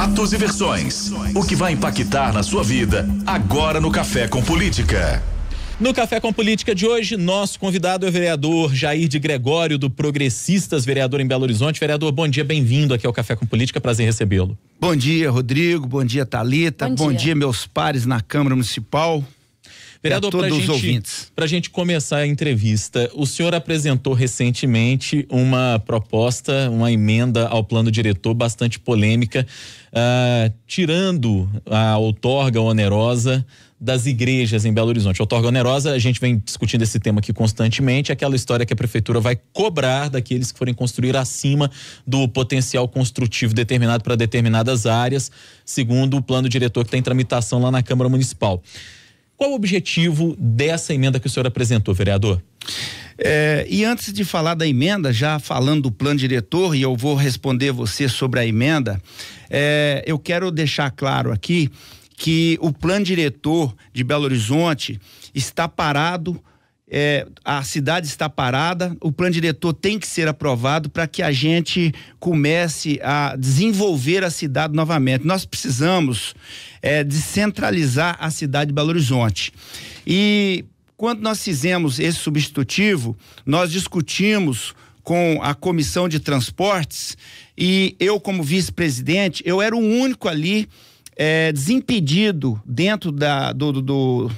Fatos e versões. O que vai impactar na sua vida agora no Café com Política. No Café com Política de hoje, nosso convidado é o vereador Jair de Gregório, do Progressistas, vereador em Belo Horizonte. Vereador, bom dia, bem-vindo aqui ao Café com Política, prazer recebê-lo. Bom dia, Rodrigo, bom dia, Talita. Bom, bom, dia. meus pares na Câmara Municipal. Vereador, para a os ouvintes. Pra gente começar a entrevista, o senhor apresentou recentemente uma proposta, uma emenda ao plano diretor bastante polêmica, uh, tirando a outorga onerosa das igrejas em Belo Horizonte. Outorga onerosa, a gente vem discutindo esse tema aqui constantemente, é aquela história que a prefeitura vai cobrar daqueles que forem construir acima do potencial construtivo determinado para determinadas áreas, segundo o plano diretor que tem tá em tramitação lá na Câmara Municipal. Qual o objetivo dessa emenda que o senhor apresentou, vereador? É, e antes de falar da emenda, já falando do plano diretor, e eu vou responder você sobre a emenda, é, eu quero deixar claro aqui que o plano diretor de Belo Horizonte está parado é, a cidade está parada, o plano diretor tem que ser aprovado para que a gente comece a desenvolver a cidade novamente. Nós precisamos é, descentralizar a cidade de Belo Horizonte. E quando nós fizemos esse substitutivo, nós discutimos com a comissão de transportes e eu, como vice-presidente, eu era o único ali é, desimpedido dentro da, do, do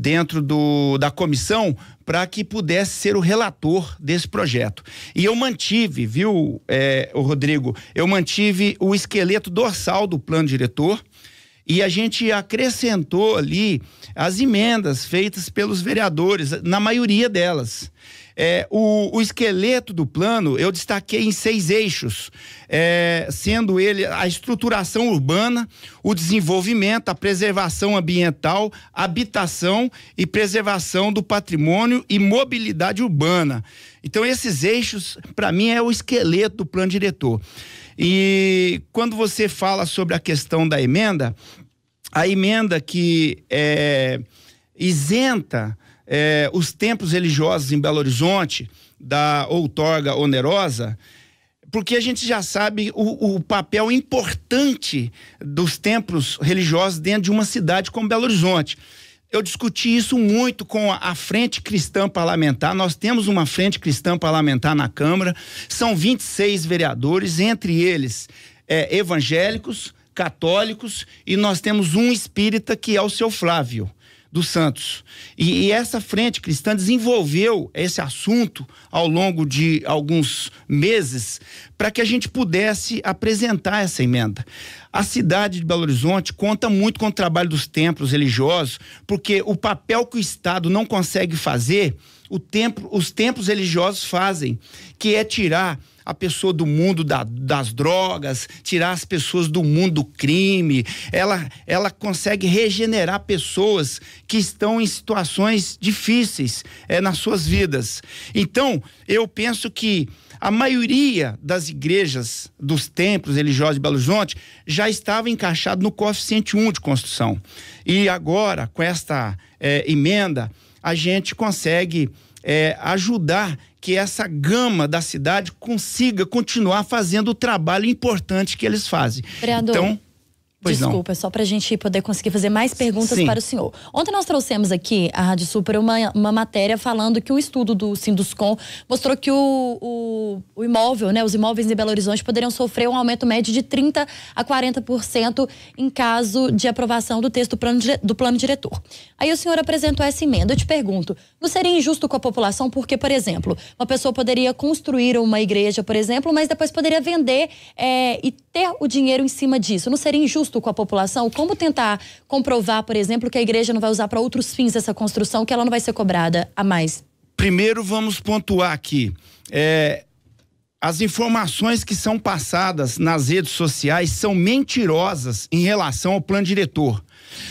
dentro do, da comissão para que pudesse ser o relator desse projeto. E eu mantive, viu, é, o Rodrigo, eu mantive o esqueleto dorsal do plano diretor e a gente acrescentou ali as emendas feitas pelos vereadores, na maioria delas. É, o, o, esqueleto do plano eu destaquei em seis eixos, é, sendo ele a estruturação urbana, o desenvolvimento, a preservação ambiental, habitação e preservação do patrimônio e mobilidade urbana. Então, esses eixos, para mim, é o esqueleto do plano diretor. E quando você fala sobre a questão da emenda, a emenda que é, isenta é, os templos religiosos em Belo Horizonte da outorga onerosa, porque a gente já sabe o, o, papel importante dos templos religiosos dentro de uma cidade como Belo Horizonte. Eu discuti isso muito com a, Frente Cristã Parlamentar. Nós temos uma Frente Cristã Parlamentar na Câmara. São 26 vereadores, entre eles é, evangélicos, católicos, e nós temos um espírita que é o seu Flávio do Santos. E, e, essa frente cristã desenvolveu esse assunto ao longo de alguns meses para que a gente pudesse apresentar essa emenda. A cidade de Belo Horizonte conta muito com o trabalho dos templos religiosos, porque o papel que o Estado não consegue fazer, o templo, os templos religiosos fazem, que é tirar a pessoa do mundo da, das drogas, tirar as pessoas do mundo do crime. Ela, ela consegue regenerar pessoas que estão em situações difíceis é, nas suas vidas. Então, eu penso que a maioria das igrejas, dos templos religiosos de Belo Horizonte, já estava encaixado no coeficiente 1 de construção. E agora, com esta é, emenda, a gente consegue é, ajudar que essa gama da cidade consiga continuar fazendo o trabalho importante que eles fazem. Então Pois Desculpa, não. só para a gente poder conseguir fazer mais perguntas Sim. para o senhor. Ontem nós trouxemos aqui a Rádio Super uma, uma matéria falando que um estudo do Sinduscom mostrou que o, o, o, imóvel, né, os imóveis em Belo Horizonte poderiam sofrer um aumento médio de 30 a 40% em caso de aprovação do texto do plano, do plano diretor. Aí o senhor apresentou essa emenda. Eu te pergunto, não seria injusto com a população porque, por exemplo, uma pessoa poderia construir uma igreja, por exemplo, mas depois poderia vender é, e ter o dinheiro em cima disso. Não seria injusto justo com a população? Como tentar comprovar, por exemplo, que a igreja não vai usar para outros fins essa construção, que ela não vai ser cobrada a mais? Primeiro, vamos pontuar aqui. É, as informações que são passadas nas redes sociais são mentirosas em relação ao plano diretor.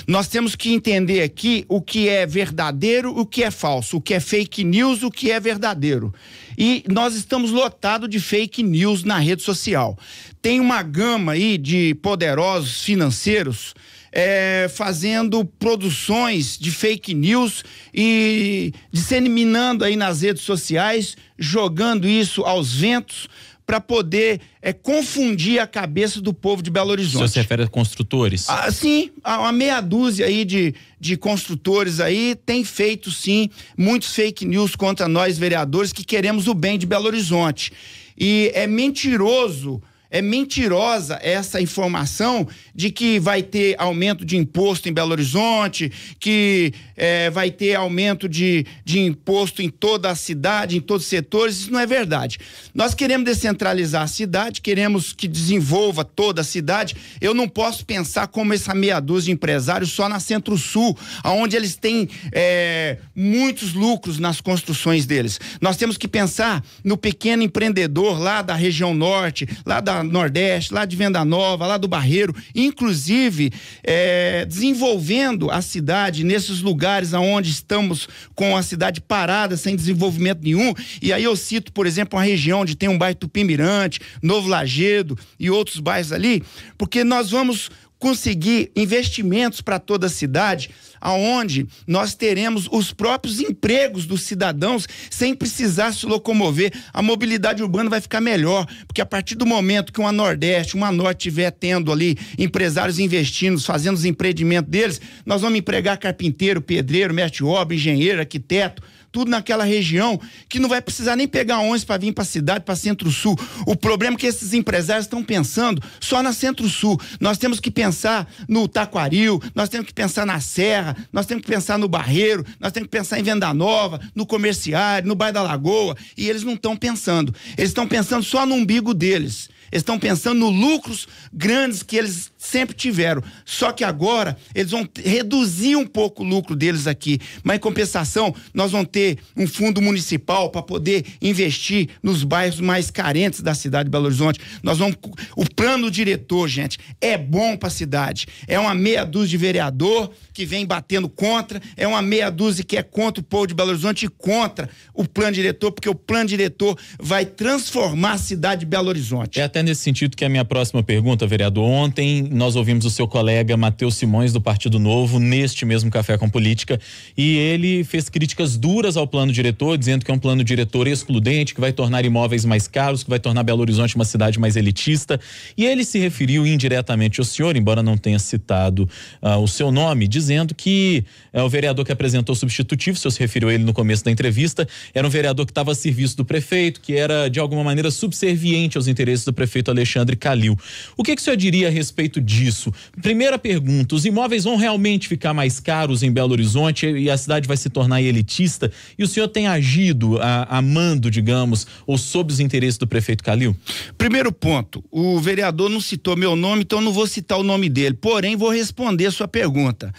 Nós temos que entender aqui o que é verdadeiro, o que é falso, o que é fake news, o que é verdadeiro. E nós estamos lotados de fake news na rede social tem uma gama aí de poderosos financeiros é, fazendo produções de fake news e disseminando aí nas redes sociais, jogando isso aos ventos para poder é, confundir a cabeça do povo de Belo Horizonte. Você se refere a construtores? Ah, sim, uma meia dúzia aí de, de construtores aí tem feito sim muitos fake news contra nós vereadores que queremos o bem de Belo Horizonte. E é mentiroso é mentirosa essa informação de que vai ter aumento de imposto em Belo Horizonte, que é, vai ter aumento de, de imposto em toda a cidade, em todos os setores. Isso não é verdade. Nós queremos descentralizar a cidade, queremos que desenvolva toda a cidade. Eu não posso pensar como essa meia dúzia de empresários só na Centro-Sul, onde eles têm é, muitos lucros nas construções deles. Nós temos que pensar no pequeno empreendedor lá da região norte, lá da Nordeste, lá de Venda Nova, lá do Barreiro, inclusive é, desenvolvendo a cidade nesses lugares aonde estamos com a cidade parada, sem desenvolvimento nenhum. E aí eu cito, por exemplo, uma região onde tem um bairro Tupimirante, Novo Lagedo e outros bairros ali, porque nós vamos conseguir investimentos para toda a cidade, aonde nós teremos os próprios empregos dos cidadãos sem precisar se locomover. A mobilidade urbana vai ficar melhor, porque a partir do momento que uma Nordeste, uma Norte tiver tendo ali empresários investindo, fazendo os empreendimentos deles, nós vamos empregar carpinteiro, pedreiro, mestre de obra, engenheiro, arquiteto, tudo naquela região, que não vai precisar nem pegar ônibus para vir para a cidade, para Centro-Sul. O problema é que esses empresários estão pensando só na Centro-Sul. Nós temos que pensar no Taquaril, nós temos que pensar na Serra, nós temos que pensar no Barreiro, nós temos que pensar em Venda Nova, no Comerciário, no Bairro da Lagoa, e eles não estão pensando. Eles estão pensando só no umbigo deles. Eles estão pensando nos lucros grandes que eles sempre tiveram. Só que agora eles vão reduzir um pouco o lucro deles aqui. Mas em compensação, nós vamos ter um fundo municipal para poder investir nos bairros mais carentes da cidade de Belo Horizonte. Nós vamos o plano diretor, gente, é bom para a cidade. É uma meia dúzia de vereador que vem batendo contra, é uma meia dúzia que é contra o povo de Belo Horizonte e contra o plano diretor, porque o plano diretor vai transformar a cidade de Belo Horizonte. É até nesse sentido que a minha próxima pergunta, vereador. Ontem nós ouvimos o seu colega Matheus Simões, do Partido Novo, neste mesmo Café com Política, e ele fez críticas duras ao plano diretor, dizendo que é um plano diretor excludente, que vai tornar imóveis mais caros, que vai tornar Belo Horizonte uma cidade mais elitista. E ele se referiu indiretamente ao senhor, embora não tenha citado uh, o seu nome, dizendo dizendo que é, o vereador que apresentou o substitutivo, se senhor se referiu a ele no começo da entrevista, era um vereador que estava a serviço do prefeito, que era de alguma maneira subserviente aos interesses do prefeito Alexandre Calil. O que, que o senhor diria a respeito disso? Primeira pergunta: os imóveis vão realmente ficar mais caros em Belo Horizonte e a cidade vai se tornar elitista? E o senhor tem agido a, a mando, digamos, ou sob os interesses do prefeito Calil? Primeiro ponto: o vereador não citou meu nome, então não vou citar o nome dele. Porém, vou responder sua pergunta.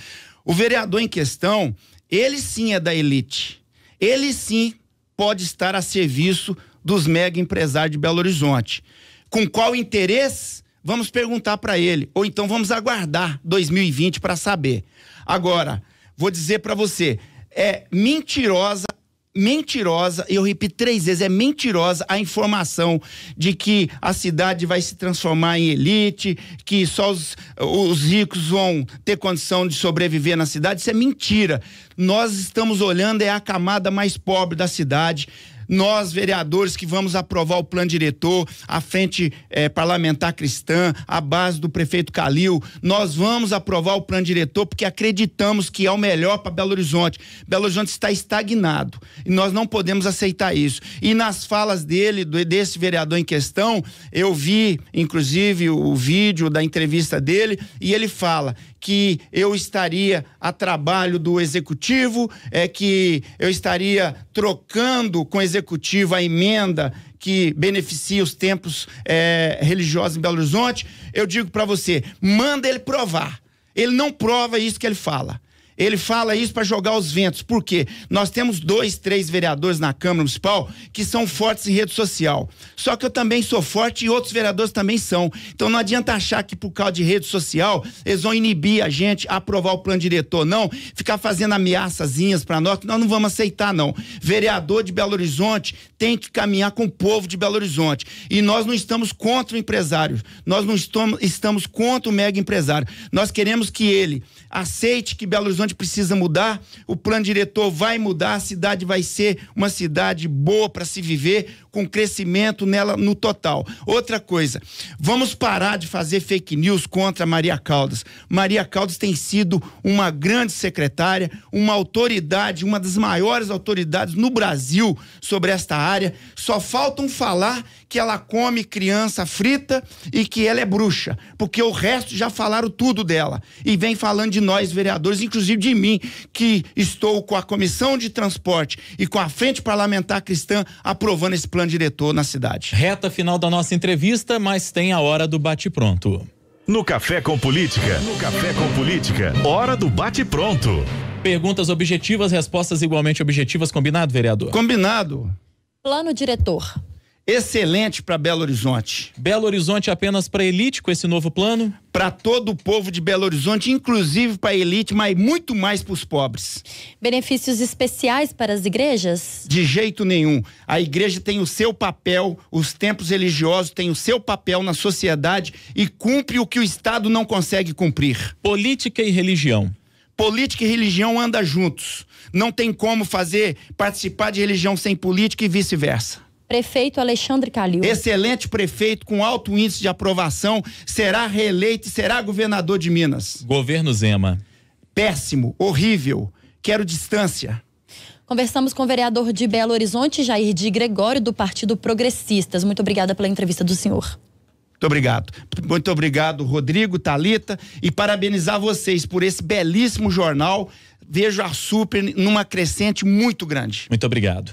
O vereador em questão, ele sim é da elite. Ele sim pode estar a serviço dos mega empresários de Belo Horizonte. Com qual interesse? Vamos perguntar para ele, ou então vamos aguardar 2020 para saber. Agora, vou dizer para você, é mentirosa mentirosa, eu repito três vezes, é mentirosa a informação de que a cidade vai se transformar em elite, que só os, os ricos vão ter condição de sobreviver na cidade. Isso é mentira. Nós estamos olhando é a camada mais pobre da cidade nós, vereadores, que vamos aprovar o plano diretor, a frente eh, parlamentar cristã, a base do prefeito Calil, nós vamos aprovar o plano diretor porque acreditamos que é o melhor para Belo Horizonte. Belo Horizonte está estagnado e nós não podemos aceitar isso. E nas falas dele, do, desse vereador em questão, eu vi, inclusive, o vídeo da entrevista dele e ele fala que eu estaria a trabalho do executivo, é que eu estaria trocando com o executivo a emenda que beneficia os tempos é, religiosos em Belo Horizonte. Eu digo para você, manda ele provar. Ele não prova isso que ele fala. Ele fala isso para jogar os ventos. Por quê? Nós temos dois, três vereadores na Câmara Municipal que são fortes em rede social. Só que eu também sou forte e outros vereadores também são. Então não adianta achar que por causa de rede social eles vão inibir a gente a aprovar o plano diretor, não. Ficar fazendo ameaçazinhas para nós, que nós não vamos aceitar, não. Vereador de Belo Horizonte tem que caminhar com o povo de Belo Horizonte. E nós não estamos contra o empresário, nós não estamos, estamos contra o mega empresário. Nós queremos que ele aceite que Belo Horizonte precisa mudar, o plano diretor vai mudar, a cidade vai ser uma cidade boa para se viver, com crescimento nela no total. Outra coisa, vamos parar de fazer fake news contra Maria Caldas. Maria Caldas tem sido uma grande secretária, uma autoridade, uma das maiores autoridades no Brasil sobre esta área. Só faltam falar que ela come criança frita e que ela é bruxa, porque o resto já falaram tudo dela. E vem falando de nós, vereadores, inclusive de mim, que estou com a Comissão de Transporte e com a Frente Parlamentar Cristã aprovando esse plano plano diretor na cidade. Reta final da nossa entrevista, mas tem a hora do bate-pronto. No Café com Política. No Café com Política. Hora do bate-pronto. Perguntas objetivas, respostas igualmente objetivas. Combinado, vereador? Combinado. Plano diretor. Excelente para Belo Horizonte. Belo Horizonte apenas para elite com esse novo plano? Para todo o povo de Belo Horizonte, inclusive para elite, mas muito mais para os pobres. Benefícios especiais para as igrejas? De jeito nenhum. A igreja tem o seu papel, os tempos religiosos têm o seu papel na sociedade e cumpre o que o Estado não consegue cumprir. Política e religião política e religião andam juntos. Não tem como fazer participar de religião sem política e vice-versa prefeito Alexandre Calil. Excelente prefeito, com alto índice de aprovação, será reeleito e será governador de Minas. Governo Zema. Péssimo, horrível. Quero distância. Conversamos com o vereador de Belo Horizonte, Jair de Gregório, do Partido Progressistas. Muito obrigada pela entrevista do senhor. Muito obrigado. Muito obrigado, Rodrigo, Talita, e parabenizar vocês por esse belíssimo jornal. Vejo a Super numa crescente muito grande. Muito obrigado.